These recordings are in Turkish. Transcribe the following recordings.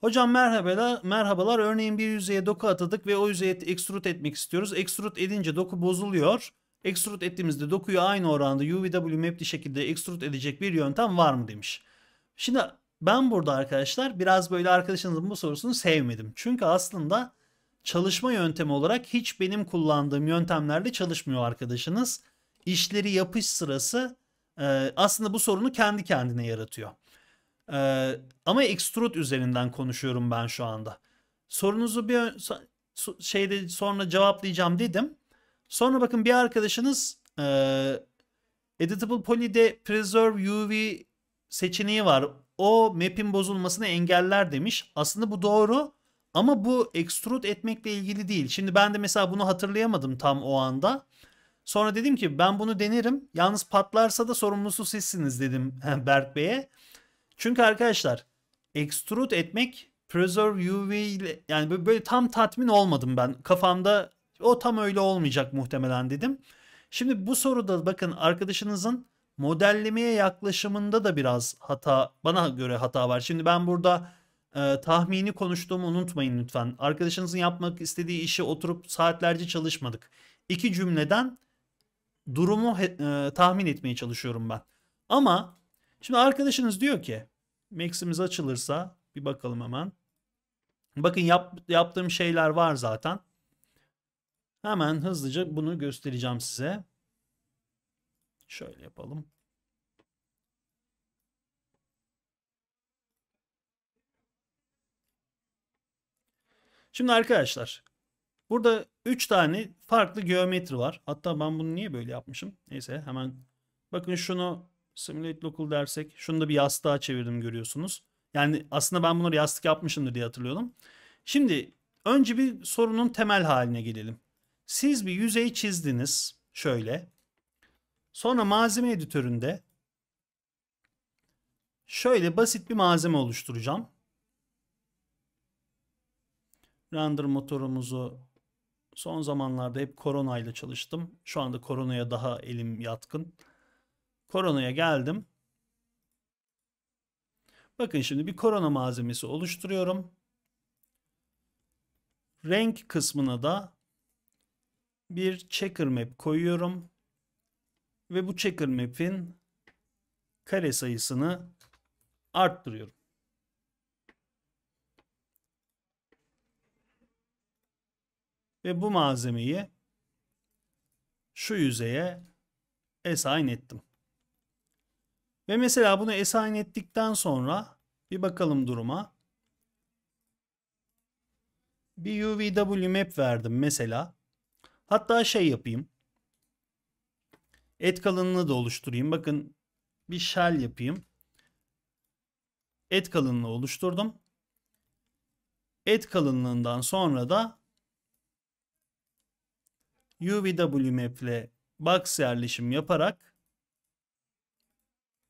Hocam merhabalar, merhabalar. Örneğin bir yüzeye doku atadık ve o yüzeye extrude etmek istiyoruz. Extrude edince doku bozuluyor. Extrude ettiğimizde dokuyu aynı oranda UVW mapli şekilde extrude edecek bir yöntem var mı demiş. Şimdi ben burada arkadaşlar biraz böyle arkadaşınızın bu sorusunu sevmedim. Çünkü aslında çalışma yöntemi olarak hiç benim kullandığım yöntemlerle çalışmıyor arkadaşınız. İşleri yapış sırası aslında bu sorunu kendi kendine yaratıyor. Ee, ama extrude üzerinden konuşuyorum ben şu anda. Sorunuzu bir şeyde sonra cevaplayacağım dedim. Sonra bakın bir arkadaşınız e, Editable Poly'de Preserve UV seçeneği var. O map'in bozulmasını engeller demiş. Aslında bu doğru ama bu extrude etmekle ilgili değil. Şimdi ben de mesela bunu hatırlayamadım tam o anda. Sonra dedim ki ben bunu denerim. Yalnız patlarsa da sorumlusu sizsiniz dedim Berk Bey'e. Çünkü arkadaşlar extrude etmek preserve UV ile yani böyle, tam tatmin olmadım ben. Kafamda o tam öyle olmayacak muhtemelen dedim. Şimdi bu soruda bakın arkadaşınızın modellemeye yaklaşımında da biraz hata bana göre hata var. Şimdi ben burada e, tahmini konuştuğumu unutmayın lütfen. Arkadaşınızın yapmak istediği işi oturup saatlerce çalışmadık. İki cümleden durumu e, tahmin etmeye çalışıyorum ben. Ama Şimdi arkadaşınız diyor ki max'imiz açılırsa bir bakalım hemen. Bakın yap, yaptığım şeyler var zaten. Hemen hızlıca bunu göstereceğim size. Şöyle yapalım. Şimdi arkadaşlar burada 3 tane farklı geometri var. Hatta ben bunu niye böyle yapmışım? Neyse hemen bakın şunu Simulate local dersek şunu da bir yastığa çevirdim görüyorsunuz. Yani aslında ben bunları yastık yapmışımdır diye hatırlıyorum. Şimdi önce bir sorunun temel haline gelelim. Siz bir yüzey çizdiniz şöyle. Sonra malzeme editöründe şöyle basit bir malzeme oluşturacağım. Render motorumuzu son zamanlarda hep korona ile çalıştım. Şu anda koronaya daha elim yatkın. Korona'ya geldim. Bakın şimdi bir korona malzemesi oluşturuyorum. Renk kısmına da bir checker map koyuyorum. Ve bu checker map'in kare sayısını arttırıyorum. Ve bu malzemeyi şu yüzeye assign ettim. Ve mesela bunu esayin ettikten sonra bir bakalım duruma. Bir UVW map verdim mesela. Hatta şey yapayım. Et kalınlığı da oluşturayım. Bakın bir shell yapayım. Et kalınlığı oluşturdum. Et kalınlığından sonra da UVW map ile box yerleşim yaparak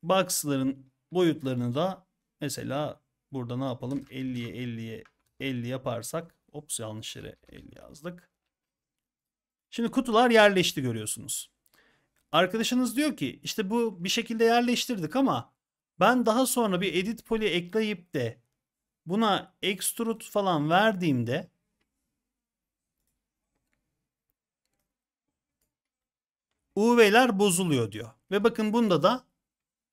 Box'ların boyutlarını da mesela burada ne yapalım? 50'ye 50'ye 50 yaparsak ops yanlış yere 50 yazdık. Şimdi kutular yerleşti görüyorsunuz. Arkadaşınız diyor ki işte bu bir şekilde yerleştirdik ama ben daha sonra bir edit poli ekleyip de buna extrude falan verdiğimde UV'ler bozuluyor diyor. Ve bakın bunda da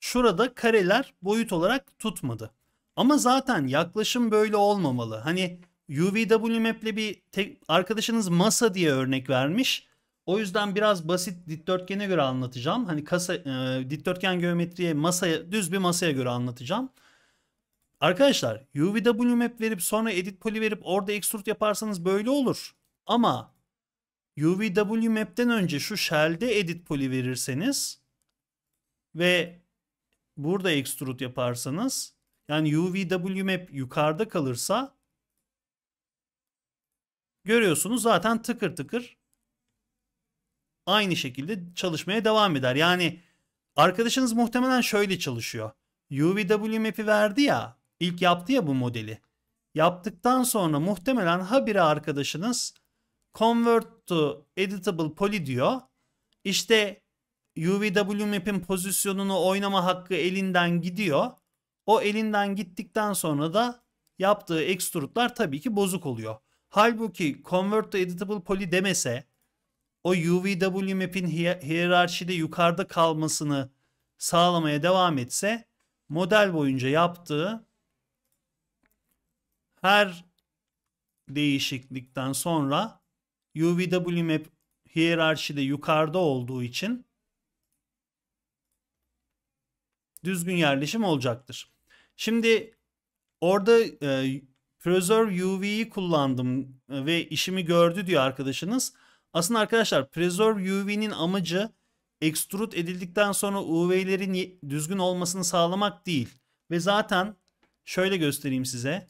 şurada kareler boyut olarak tutmadı. Ama zaten yaklaşım böyle olmamalı. Hani UVW Map'le bir tek, arkadaşınız masa diye örnek vermiş. O yüzden biraz basit dikdörtgene göre anlatacağım. Hani kasa e, dikdörtgen geometriye masaya düz bir masaya göre anlatacağım. Arkadaşlar UVW map verip sonra edit poly verip orada extrude yaparsanız böyle olur. Ama UVW map'ten önce şu shell'de edit poly verirseniz ve burada extrude yaparsanız yani UVW map yukarıda kalırsa görüyorsunuz zaten tıkır tıkır aynı şekilde çalışmaya devam eder. Yani arkadaşınız muhtemelen şöyle çalışıyor. UVW map'i verdi ya ilk yaptı ya bu modeli. Yaptıktan sonra muhtemelen habire arkadaşınız convert to editable poly diyor. İşte UVW map'in pozisyonunu oynama hakkı elinden gidiyor. O elinden gittikten sonra da yaptığı extrude'lar tabii ki bozuk oluyor. Halbuki convert to editable poly demese o UVW map'in hiyerarşide yukarıda kalmasını sağlamaya devam etse model boyunca yaptığı her değişiklikten sonra UVW map hiyerarşide yukarıda olduğu için düzgün yerleşim olacaktır. Şimdi orada e, Preserve UV'yi kullandım e, ve işimi gördü diyor arkadaşınız. Aslında arkadaşlar Preserve UV'nin amacı extrude edildikten sonra UV'lerin düzgün olmasını sağlamak değil. Ve zaten şöyle göstereyim size.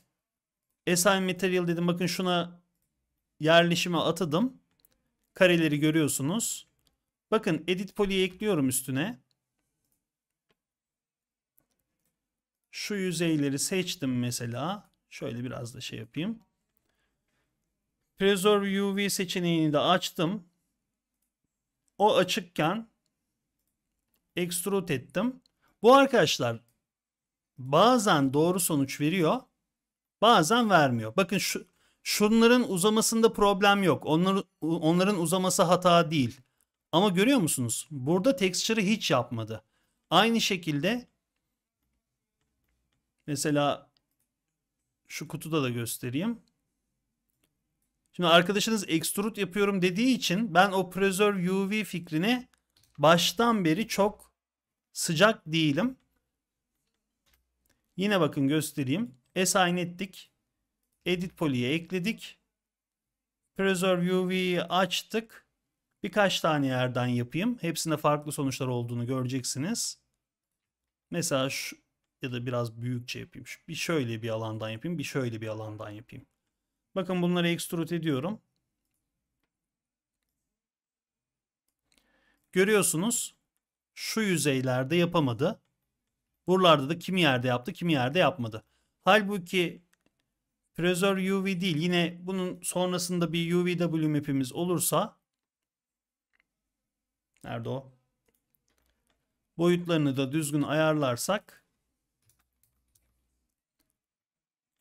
Assign Material dedim bakın şuna yerleşime atadım. Kareleri görüyorsunuz. Bakın Edit Poly'yi ekliyorum üstüne. şu yüzeyleri seçtim mesela. Şöyle biraz da şey yapayım. Preserve UV seçeneğini de açtım. O açıkken extrude ettim. Bu arkadaşlar bazen doğru sonuç veriyor. Bazen vermiyor. Bakın şu şunların uzamasında problem yok. Onlar, onların uzaması hata değil. Ama görüyor musunuz? Burada texture'ı hiç yapmadı. Aynı şekilde Mesela şu kutuda da göstereyim. Şimdi arkadaşınız extrude yapıyorum dediği için ben o preserve UV fikrini baştan beri çok sıcak değilim. Yine bakın göstereyim. Assign ettik. Edit poly'e ekledik. Preserve UV'yi açtık. Birkaç tane yerden yapayım. Hepsinde farklı sonuçlar olduğunu göreceksiniz. Mesela şu, ya da biraz büyükçe yapayım. Bir şöyle bir alandan yapayım, bir şöyle bir alandan yapayım. Bakın bunları extrude ediyorum. Görüyorsunuz şu yüzeylerde yapamadı. Buralarda da kimi yerde yaptı, kimi yerde yapmadı. Halbuki Prezör UV değil. Yine bunun sonrasında bir UVW map'imiz olursa nerede o? Boyutlarını da düzgün ayarlarsak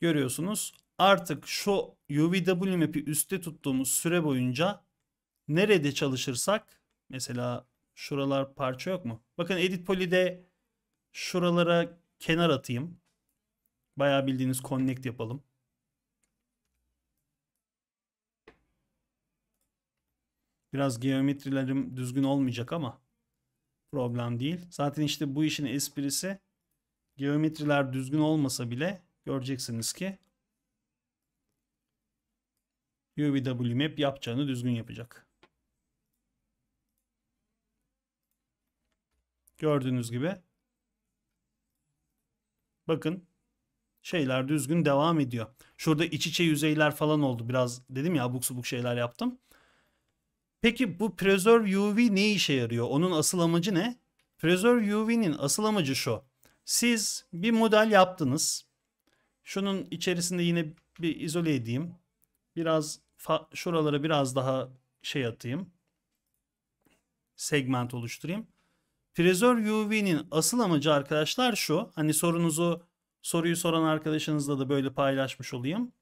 görüyorsunuz artık şu UVW map'i üstte tuttuğumuz süre boyunca nerede çalışırsak mesela şuralar parça yok mu? Bakın edit poly'de şuralara kenar atayım. Bayağı bildiğiniz connect yapalım. Biraz geometrilerim düzgün olmayacak ama problem değil. Zaten işte bu işin esprisi geometriler düzgün olmasa bile göreceksiniz ki UVW map yapacağını düzgün yapacak. Gördüğünüz gibi bakın şeyler düzgün devam ediyor. Şurada iç içe yüzeyler falan oldu biraz dedim ya abuk subuk şeyler yaptım. Peki bu Preserve UV ne işe yarıyor? Onun asıl amacı ne? Preserve UV'nin asıl amacı şu. Siz bir model yaptınız. Şunun içerisinde yine bir izole edeyim. Biraz şuralara biraz daha şey atayım. Segment oluşturayım. Prezör UV'nin asıl amacı arkadaşlar şu. Hani sorunuzu soruyu soran arkadaşınızla da böyle paylaşmış olayım.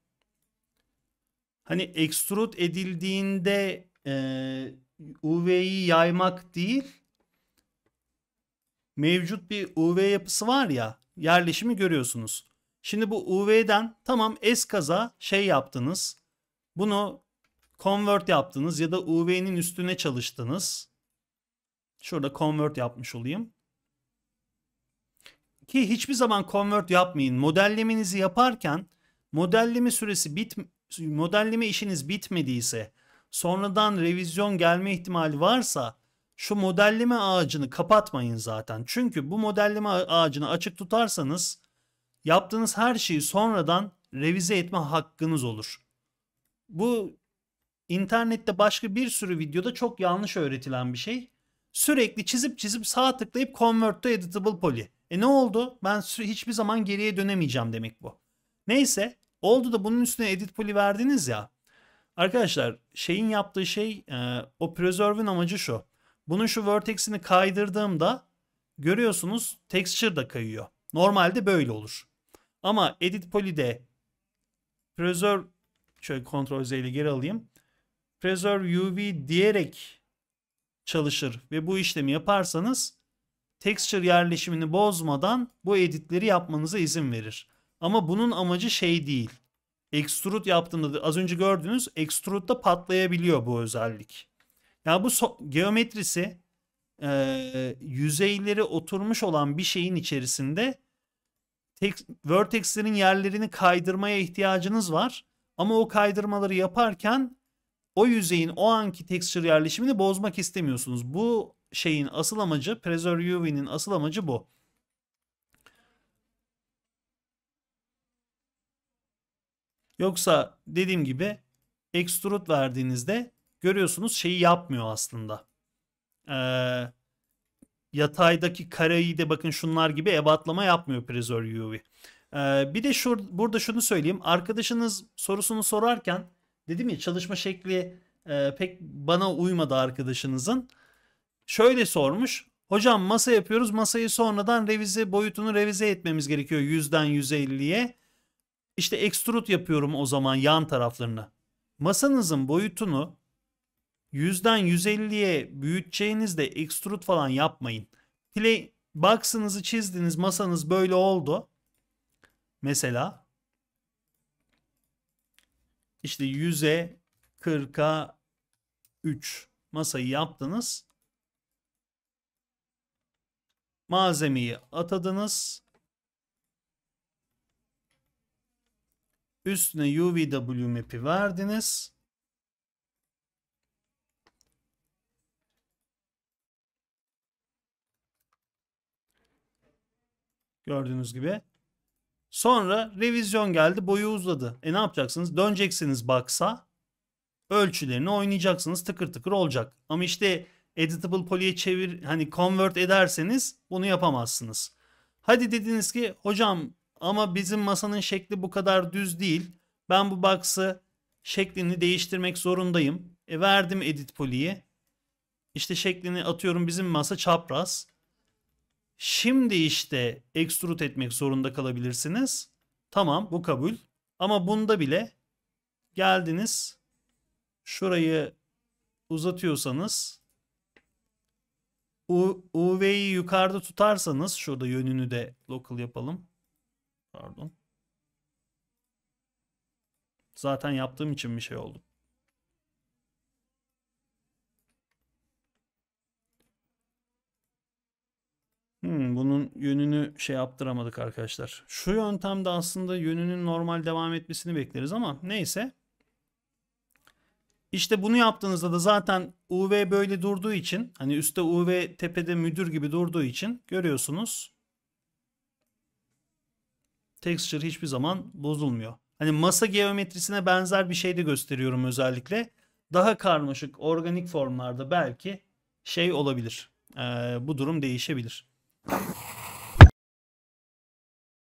Hani extrude edildiğinde e, UV'yi yaymak değil mevcut bir UV yapısı var ya yerleşimi görüyorsunuz. Şimdi bu UV'den tamam es kaza şey yaptınız. Bunu convert yaptınız ya da UV'nin üstüne çalıştınız. Şurada convert yapmış olayım. Ki hiçbir zaman convert yapmayın. Modellemenizi yaparken modelleme süresi bit modelleme işiniz bitmediyse sonradan revizyon gelme ihtimali varsa şu modelleme ağacını kapatmayın zaten. Çünkü bu modelleme ağacını açık tutarsanız yaptığınız her şeyi sonradan revize etme hakkınız olur. Bu internette başka bir sürü videoda çok yanlış öğretilen bir şey. Sürekli çizip çizip sağ tıklayıp convert to editable poly. E ne oldu? Ben hiçbir zaman geriye dönemeyeceğim demek bu. Neyse oldu da bunun üstüne edit poly verdiniz ya. Arkadaşlar şeyin yaptığı şey e, o preserve'ın amacı şu. Bunun şu vertex'ini kaydırdığımda görüyorsunuz texture da kayıyor. Normalde böyle olur. Ama edit poly de, preserve şöyle kontrol Z ile geri alayım. Preserve UV diyerek çalışır ve bu işlemi yaparsanız texture yerleşimini bozmadan bu editleri yapmanıza izin verir. Ama bunun amacı şey değil. Extrude yaptığımda da, az önce gördünüz extrude'da patlayabiliyor bu özellik. Ya yani bu so geometrisi e, yüzeyleri oturmuş olan bir şeyin içerisinde tek, vertexlerin yerlerini kaydırmaya ihtiyacınız var. Ama o kaydırmaları yaparken o yüzeyin o anki texture yerleşimini bozmak istemiyorsunuz. Bu şeyin asıl amacı, Preserve UV'nin asıl amacı bu. Yoksa dediğim gibi extrude verdiğinizde görüyorsunuz şeyi yapmıyor aslında. Ee, Yataydaki kareyi de bakın şunlar gibi ebatlama yapmıyor Prezor UV. Ee, bir de şur, burada şunu söyleyeyim. Arkadaşınız sorusunu sorarken dedim ya çalışma şekli e, pek bana uymadı arkadaşınızın. Şöyle sormuş. Hocam masa yapıyoruz. Masayı sonradan revize boyutunu revize etmemiz gerekiyor 100'den 150'ye. İşte extrude yapıyorum o zaman yan taraflarını. Masanızın boyutunu 100'den 150'ye büyüteceğinizde extrude falan yapmayın. Play box'ınızı çizdiniz masanız böyle oldu. Mesela işte 100'e 40'a 3 masayı yaptınız. Malzemeyi atadınız. Üstüne UVW map'i verdiniz. Gördüğünüz gibi. Sonra revizyon geldi boyu uzadı. E ne yapacaksınız? Döneceksiniz baksa ölçülerini oynayacaksınız tıkır tıkır olacak. Ama işte editable poly'e çevir hani convert ederseniz bunu yapamazsınız. Hadi dediniz ki hocam ama bizim masanın şekli bu kadar düz değil. Ben bu box'ı şeklini değiştirmek zorundayım. E verdim edit poly'yi. İşte şeklini atıyorum bizim masa çapraz. Şimdi işte extrude etmek zorunda kalabilirsiniz. Tamam bu kabul. Ama bunda bile geldiniz. Şurayı uzatıyorsanız UV'yi yukarıda tutarsanız şurada yönünü de local yapalım. Pardon. Zaten yaptığım için bir şey oldu. yönünü şey yaptıramadık arkadaşlar. Şu yöntemde aslında yönünün normal devam etmesini bekleriz ama neyse. İşte bunu yaptığınızda da zaten UV böyle durduğu için hani üstte UV tepede müdür gibi durduğu için görüyorsunuz. Texture hiçbir zaman bozulmuyor. Hani masa geometrisine benzer bir şey de gösteriyorum özellikle. Daha karmaşık organik formlarda belki şey olabilir. Ee, bu durum değişebilir.